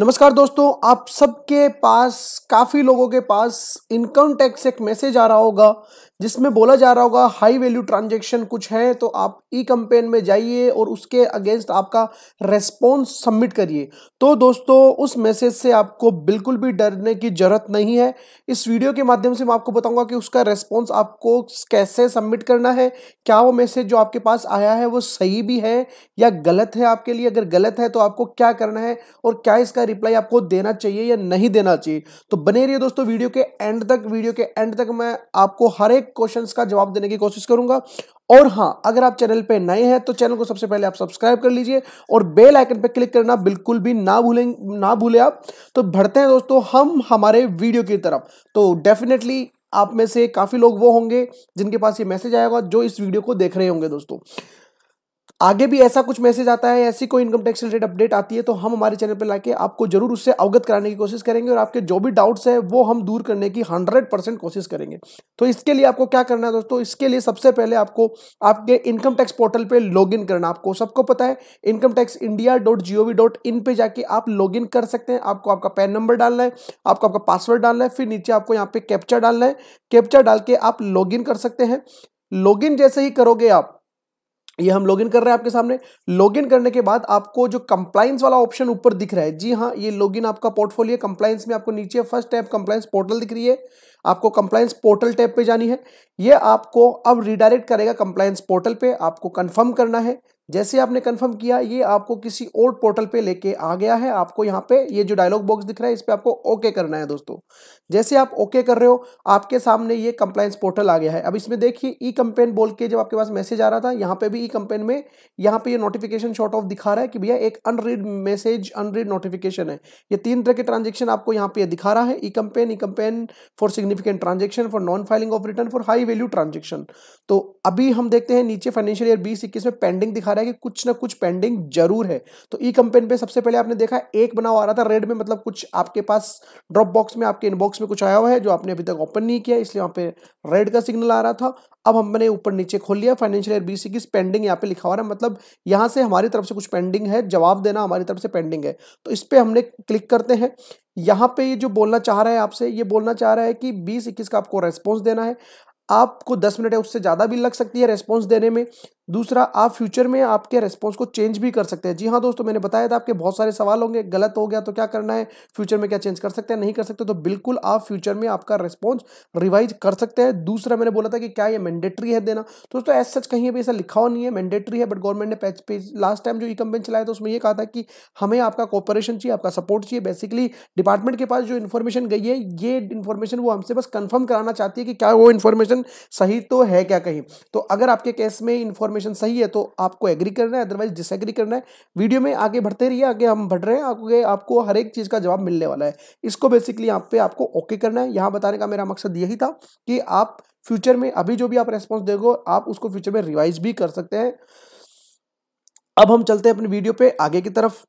नमस्कार दोस्तों आप सबके पास काफ़ी लोगों के पास इनकम टैक्स एक मैसेज आ रहा होगा जिसमें बोला जा रहा होगा हाई वैल्यू ट्रांजेक्शन कुछ है तो आप ई कंपेन में जाइए और उसके अगेंस्ट आपका रेस्पॉन्स सबमिट करिए तो दोस्तों उस मैसेज से आपको बिल्कुल भी डरने की ज़रूरत नहीं है इस वीडियो के माध्यम से मैं आपको बताऊंगा कि उसका रेस्पॉन्स आपको कैसे सबमिट करना है क्या वो मैसेज जो आपके पास आया है वो सही भी है या गलत है आपके लिए अगर गलत है तो आपको क्या करना है और क्या इसका रिप्लाई आपको देना चाहिए या नहीं देना चाहिए तो बने रही दोस्तों वीडियो के एंड तक वीडियो के एंड तक मैं आपको हर एक सारे क्वेश्चंस का जवाब देने की कोशिश करूंगा और हाँ अगर आप चैनल पे नए हैं तो चैनल को सबसे पहले आप सब्सक्राइब कर लीजिए और बेल आइकन पे क्लिक करना बिल्कुल भी ना भूलें ना भूले आप तो बढ़ते हैं दोस्तों हम हमारे वीडियो की तरफ तो डेफिनेटली आप में से काफ़ी लोग वो होंगे जिनके पास ये मैसेज आएगा जो इस वीडियो को देख रहे होंगे दोस्तों आगे भी ऐसा कुछ मैसेज आता है ऐसी कोई इनकम टैक्स रिलेटेड अपडेट आती है तो हम हमारे चैनल पर लाके आपको जरूर उससे अवगत कराने की कोशिश करेंगे और आपके जो भी डाउट्स है वो हम दूर करने की हंड्रेड परसेंट कोशिश करेंगे तो इसके लिए आपको क्या करना है दोस्तों इसके लिए सबसे पहले आपको आपके इनकम टैक्स पोर्टल पर लॉग इन करना आपको सबको पता है income tax India dot G O V dot in पर जाके आप लॉग इन कर सकते हैं आपको आपका पैन नंबर डालना है आपको आपका पासवर्ड डालना है फिर नीचे आपको यहाँ पे कैप्चा डालना है कैप्चा डाल के आप लॉग इन कर सकते हैं लॉग जैसे ही करोगे आप ये हम लॉगिन कर रहे हैं आपके सामने लॉगिन करने के बाद आपको जो कंप्लाइंस वाला ऑप्शन ऊपर दिख रहा है जी हाँ ये लॉगिन आपका पोर्टफोलियो कंप्लाइंस में आपको नीचे फर्स्ट टैब कंप्लाइंस पोर्टल दिख रही है आपको कंप्लाइंस पोर्टल टैब पे जानी है ये आपको अब रिडायरेक्ट करेगा कंप्लाइंस पोर्टल पे आपको कंफर्म करना है जैसे आपने कंफर्म किया ये आपको किसी और पोर्टल पे लेके आ गया है आपको यहाँ पे ये जो डायलॉग बॉक्स दिख रहा है इस पर आपको ओके करना है दोस्तों जैसे आप ओके कर रहे हो आपके सामने ये कंप्लायंस पोर्टल आ गया है अब इसमें देखिए ई कंपेन बोल के जब आपके पास मैसेज आ रहा था यहाँ पे भी ई कंपेन में यहाँ पे ये नोटिफिकेशन शॉर्ट ऑफ दिखा रहा है कि भैया एक अनरीड मैसेज अनरीड नोटिफिकेशन है ये तीन तरह के ट्रांजेक्शन आपको यहाँ पे दिखा रहा है e campaign e campaign for significant transaction for non filing of return for high value transaction तो अभी हम देखते हैं नीचे फाइनेंशियल ईयर बीस इक्कीस में पेंडिंग दिखा रहा है कि कुछ ना कुछ पेंडिंग जरूर है तो ई कंपेन पे सबसे पहले आपने देखा एक बनाव आ रहा था रेड में मतलब कुछ आपके पास ड्रॉप बॉक्स में आपके इनबॉक्स में कुछ आया हुआ है जो आपने अभी तक ओपन नहीं किया इसलिए वहाँ पे रेड का सिग्नल आ रहा था अब हमने ऊपर नीचे खोल लिया फाइनेंशियल ईयर बी की पेंडिंग यहाँ पे लिखा हुआ है मतलब यहाँ से हमारी तरफ से कुछ पेंडिंग है जवाब देना हमारी तरफ से पेंडिंग है तो इस पर हमने क्लिक करते हैं यहाँ पे ये जो बोलना चाह रहा है आपसे ये बोलना चाह रहा है कि बीस का आपको रेस्पॉन्स देना है आपको 10 मिनट है उससे ज़्यादा भी लग सकती है रेस्पॉन्स देने में दूसरा आप फ्यूचर में आपके रेस्पॉन्स को चेंज भी कर सकते हैं जी हाँ दोस्तों मैंने बताया था आपके बहुत सारे सवाल होंगे गलत हो गया तो क्या करना है फ्यूचर में क्या चेंज कर सकते हैं नहीं कर सकते तो बिल्कुल आप फ्यूचर में आपका रेस्पॉन्स रिवाइज कर सकते हैं दूसरा मैंने बोला था कि क्या ये मैंडेटरी है देना दोस्तों एज सच कहीं अभी ऐसा लिखा हुआ नहीं है मैंडेटरी है बट गवर्नमेंट ने पेज लास्ट टाइम जो ई कंपेन चलाया था उसमें यह कहा था कि हमें आपका कॉपरेशन चाहिए आपका सपोर्ट चाहिए बेसिकली डिपार्टमेंट के पास जो इन्फॉर्मेशन गई है ये इन्फॉर्मेशन वो हमसे बस कंफर्म कराना चाहती है कि क्या वो इन्फॉर्मेशन सही तो है क्या कहीं तो अगर आपके केस में इन्फॉर्मेशन इन्फॉर्मेशन सही है तो आपको एग्री करना है अदरवाइज डिसएग्री करना है वीडियो में आगे बढ़ते रहिए आगे हम बढ़ रहे हैं आगे आपको हर एक चीज़ का जवाब मिलने वाला है इसको बेसिकली यहाँ पे आपको ओके करना है यहाँ बताने का मेरा मकसद यही था कि आप फ्यूचर में अभी जो भी आप रेस्पॉन्स देखो आप उसको फ्यूचर में रिवाइज भी कर सकते हैं अब हम चलते हैं अपने वीडियो पे आगे की तरफ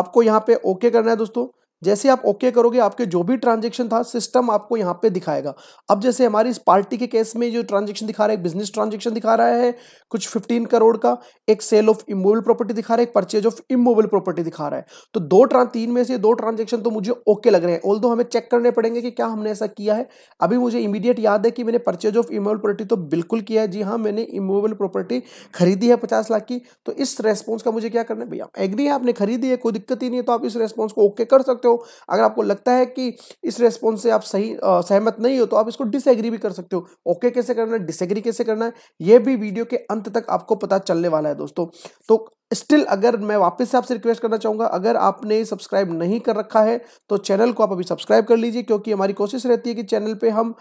आपको यहाँ पे ओके करना है दोस्तों जैसे आप ओके okay करोगे आपके जो भी ट्रांजेक्शन था सिस्टम आपको यहाँ पे दिखाएगा अब जैसे हमारी इस पार्टी के केस में जो ट्रांजेक्शन दिखा रहा है बिजनेस ट्रांजेक्शन दिखा रहा है कुछ फिफ्टीन करोड़ का एक सेल ऑफ इमोबल प्रॉपर्टी दिखा रहा है एक परचेज ऑफ इमोबल प्रॉपर्टी दिखा रहा है तो दो तीन में से दो ट्रांजेक्शन तो मुझे ओके okay लग रहे हैं ऑल हमें चेक करने पड़ेंगे कि क्या हमने ऐसा किया है अभी मुझे इमीडिएट याद है कि मैंने परचेज ऑफ इमोबल प्रॉपर्टी तो बिल्कुल किया है जी हाँ मैंने इमोबल प्रॉपर्टी खरीदी है पचास लाख की तो इस रेस्पॉन्स का मुझे क्या करना है भैया एग्री है आपने खरीदी है कोई दिक्कत ही नहीं है तो आप इस रेस्पॉन्स को ओके कर सकते हो हो अगर आपको लगता है कि इस रेस्पॉन्स से आप सही सहमत नहीं हो तो आप इसको डिसएग्री भी कर सकते हो ओके कैसे करना है डिसएग्री कैसे करना है ये भी वीडियो के अंत तक आपको पता चलने वाला है दोस्तों तो स्टिल अगर मैं वापस से आपसे रिक्वेस्ट करना चाहूँगा अगर आपने सब्सक्राइब नहीं कर रखा है तो चैनल को आप अभी सब्सक्राइब कर लीजिए क्योंकि हमारी कोशिश रहती है कि चैनल पे हम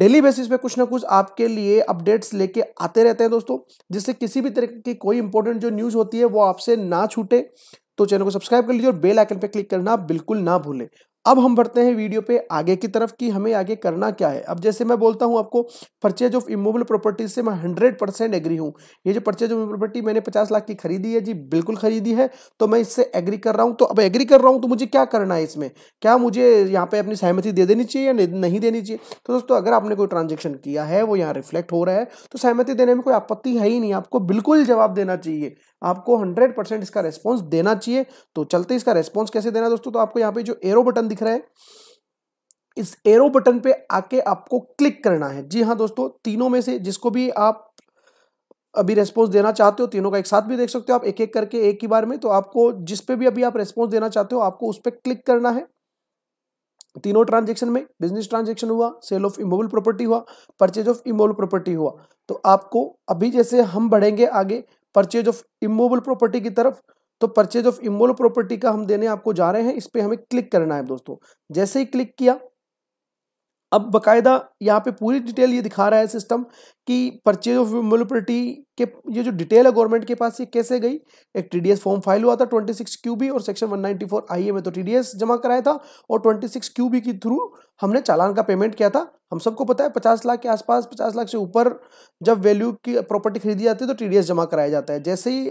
डेली बेसिस पे कुछ ना कुछ आपके लिए अपडेट्स लेके आते रहते हैं दोस्तों जिससे किसी भी तरह की कोई इंपॉर्टेंट जो न्यूज़ होती है वो आपसे ना छूटे तो चैनल को सब्सक्राइब कर लीजिए और बेल आइकन पर क्लिक करना बिल्कुल ना भूलें अब हम बढ़ते हैं वीडियो पे आगे की तरफ कि हमें आगे करना क्या है अब जैसे मैं बोलता हूँ आपको परचेज ऑफ इमोबल प्रॉपर्टीज से मैं हंड्रेड परसेंट एग्री हूँ ये जो परचेज ऑफ प्रॉपर्टी मैंने पचास लाख की खरीदी है जी बिल्कुल खरीदी है तो मैं इससे एग्री कर रहा हूँ तो अब एग्री कर रहा हूँ तो मुझे क्या करना है इसमें क्या मुझे यहाँ पे अपनी सहमति दे देनी चाहिए या नहीं देनी चाहिए तो दोस्तों अगर आपने कोई ट्रांजेक्शन किया है वो यहाँ रिफ्लेक्ट हो रहा है तो सहमति देने में कोई आपत्ति है ही नहीं आपको बिल्कुल जवाब देना चाहिए आपको 100 परसेंट इसका रेस्पॉन्स देना चाहिए तो चलते इसका रेस्पॉन्स कैसे देना दोस्तों तो आपको यहाँ पे जो एरो बटन दिख रहा है इस एरो बटन पे आके आपको क्लिक करना है जी हाँ दोस्तों तीनों में से जिसको भी आप अभी रेस्पॉन्स देना चाहते हो तीनों का एक साथ भी देख सकते हो आप एक एक करके एक ही बार में तो आपको जिस पे भी अभी आप रेस्पॉन्स देना चाहते हो आपको उस पर क्लिक करना है तीनों ट्रांजेक्शन में बिजनेस ट्रांजेक्शन हुआ सेल ऑफ इमोबल प्रॉपर्टी हुआ परचेज ऑफ इमोबल प्रॉपर्टी हुआ तो आपको अभी जैसे हम बढ़ेंगे आगे परचेज ऑफ इमोबल प्रॉपर्टी की तरफ तो परचेज ऑफ इमोबल प्रॉपर्टी का हम देने आपको जा रहे हैं इस पर हमें क्लिक करना है दोस्तों जैसे ही क्लिक किया अब बकायदा यहाँ पे पूरी डिटेल ये दिखा रहा है सिस्टम कि परचेज ऑफ म्यूनसिपलिटी के ये जो डिटेल है गवर्नमेंट के पास ये कैसे गई एक टीडीएस फॉर्म फाइल हुआ था 26 बी और सेक्शन 194 आईए में तो टीडीएस जमा कराया था और 26 बी के थ्रू हमने चालान का पेमेंट किया था हम सबको पता है पचास लाख के आसपास पचास लाख से ऊपर जब वैल्यू की प्रॉपर्टी खरीदी जाती है तो एस जमा कराया जाता है जैसे ही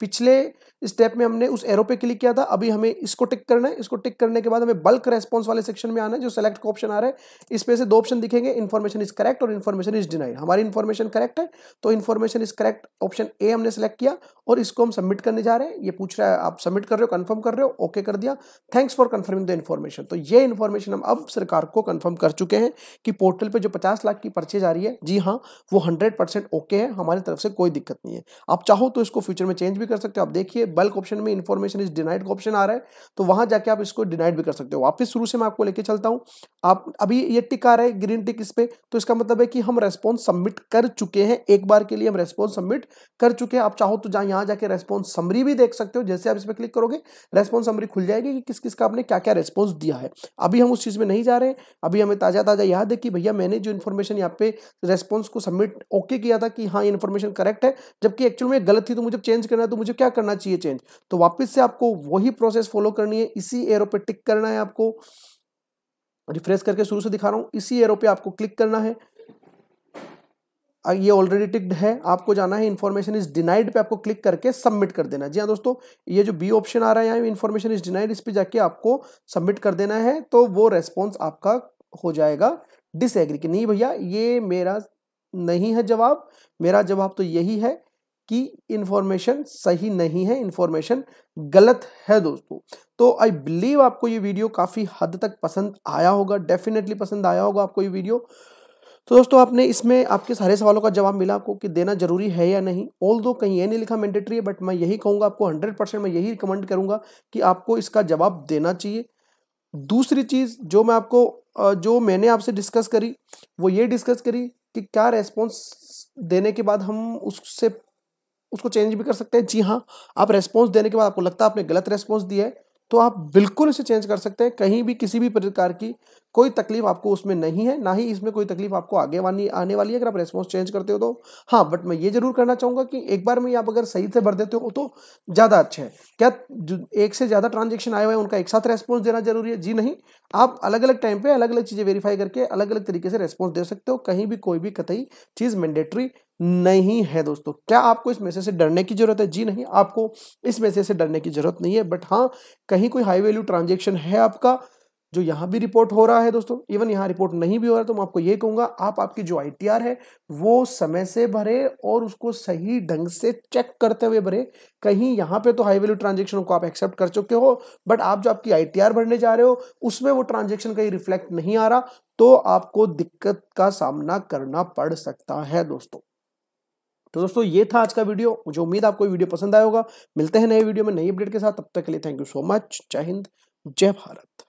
पिछले स्टेप में हमने उस एरो पे क्लिक किया था अभी हमें इसको टिक करना है इसको टिक करने के बाद हमें बल्क रेस्पॉन्स वाले सेक्शन में आना है जो सेलेक्ट का ऑप्शन आ रहा है इसमें से दो ऑप्शन दिखेंगे इन्फॉर्मेशन इज करेक्ट और इन्फॉर्मेशन इज डिनाइड हमारी इन्फॉर्मेशन करेक्ट है तो information is correct option A हमने सेलेक्ट किया और इसको हम सबमिट करने जा रहे हैं ये पूछ रहा है आप सबमिट कर रहे हो कन्फर्म कर रहे हो ओके कर दिया thanks for confirming the information तो ये इन्फॉर्मेशन हम अब सरकार को कन्फर्म कर चुके हैं कि पोर्टल पर जो पचास लाख की पर्चेज आ रही है जी हाँ वो हंड्रेड ओके है हमारी तरफ से कोई दिक्कत नहीं है आप चाहो तो इसको फ्यूचर में चेंज भी भी कर सकते हो आप देखिए बल्क ऑप्शन में इन्फॉर्मेशन इज डिनाइड का ऑप्शन आ रहा है तो वहां जाके आप इसको डिनाइड भी कर सकते हो वापस शुरू से मैं आपको लेके चलता हूँ आप अभी ये टिक आ रहा है ग्रीन टिक इस पर तो इसका मतलब है कि हम रेस्पॉन्स सबमिट कर चुके हैं एक बार के लिए हम रेस्पॉन्स सबमिट कर चुके हैं आप चाहो तो जहाँ यहाँ जाके रेस्पॉन्स समरी भी देख सकते हो जैसे आप इस पर क्लिक करोगे रेस्पॉन्स समरी खुल जाएगी कि किस किस का आपने क्या क्या रेस्पॉन्स दिया है अभी हम उस चीज़ में नहीं जा रहे अभी हमें ताज़ा ताज़ा याद है कि भैया मैंने जो इन्फॉर्मेशन यहाँ पे रेस्पॉन्स को सबमिट ओके किया था कि हाँ ये इन्फॉर्मेशन करेक्ट है जबकि एक्चुअल में गलत थी तो मुझे चेंज करना है तो तो मुझे क्या करना चाहिए चेंज तो वापस से आपको वही प्रोसेस फॉलो करनी है इसी एरो पे टिक करना है आपको रिफ्रेश करके शुरू से दिखा रहा हूं इसी एरो पे आपको क्लिक करना है ये ऑलरेडी टिक्ड है आपको जाना है इन्फॉर्मेशन इज डिनाइड पे आपको क्लिक करके सबमिट कर देना जी हाँ दोस्तों ये जो बी ऑप्शन आ रहा है यहाँ इन्फॉर्मेशन इज डिनाइड इस पर जाके आपको सबमिट कर देना है तो वो रेस्पॉन्स आपका हो जाएगा डिसएग्री कि नहीं भैया ये मेरा नहीं है जवाब मेरा जवाब तो यही है कि इन्फॉर्मेशन सही नहीं है इन्फॉर्मेशन गलत है दोस्तों तो आई बिलीव आपको ये वीडियो काफ़ी हद तक पसंद आया होगा डेफिनेटली पसंद आया होगा आपको ये वीडियो तो दोस्तों आपने इसमें आपके सारे सवालों का जवाब मिला आपको कि देना जरूरी है या नहीं ऑल दो कहीं ये नहीं लिखा मैंडेटरी है बट मैं यही कहूँगा आपको हंड्रेड परसेंट मैं यही रिकमेंड करूँगा कि आपको इसका जवाब देना चाहिए दूसरी चीज़ जो मैं आपको जो मैंने आपसे डिस्कस करी वो ये डिस्कस करी कि क्या रेस्पॉन्स देने के बाद हम उससे उसको चेंज भी कर सकते हैं जी हाँ आप रेस्पॉन्स देने के बाद आपको लगता है आपने गलत रेस्पॉन्स दिया है तो आप बिल्कुल इसे चेंज कर सकते हैं कहीं भी किसी भी प्रकार की कोई तकलीफ आपको उसमें नहीं है ना ही इसमें कोई तकलीफ आपको आगे वाली आने वाली है अगर आप रेस्पॉन्स चेंज करते हो तो हाँ बट मैं ये जरूर करना चाहूँगा कि एक बार में आप अगर सही से भर देते हो तो ज़्यादा अच्छा है क्या एक से ज़्यादा ट्रांजेक्शन आए हुए हैं उनका एक साथ रेस्पॉन्स देना जरूरी है जी नहीं आप अलग अलग टाइम पर अलग अलग चीज़ें वेरीफाई करके अलग अलग तरीके से रेस्पॉन्स दे सकते हो कहीं भी कोई भी कतई चीज़ मैंडेटरी नहीं है दोस्तों क्या आपको इस मैसेज से डरने की जरूरत है जी नहीं आपको इस मैसेज से डरने की जरूरत नहीं है बट हाँ कहीं कोई हाई वैल्यू ट्रांजेक्शन है आपका जो यहाँ भी रिपोर्ट हो रहा है दोस्तों इवन यहाँ रिपोर्ट नहीं भी हो रहा है तो मैं आपको ये कहूँगा आप आपकी जो आई है वो समय से भरे और उसको सही ढंग से चेक करते हुए भरे कहीं यहाँ पे तो हाई वैल्यू ट्रांजेक्शन को आप एक्सेप्ट कर चुके हो बट आप जो आपकी आई भरने जा रहे हो उसमें वो ट्रांजेक्शन कहीं रिफ्लेक्ट नहीं आ रहा तो आपको दिक्कत का सामना करना पड़ सकता है दोस्तों तो दोस्तों ये था आज का वीडियो मुझे उम्मीद आपको वीडियो पसंद आया होगा मिलते हैं नए वीडियो में नई अपडेट के साथ तब तक के लिए थैंक यू सो मच जय हिंद जय भारत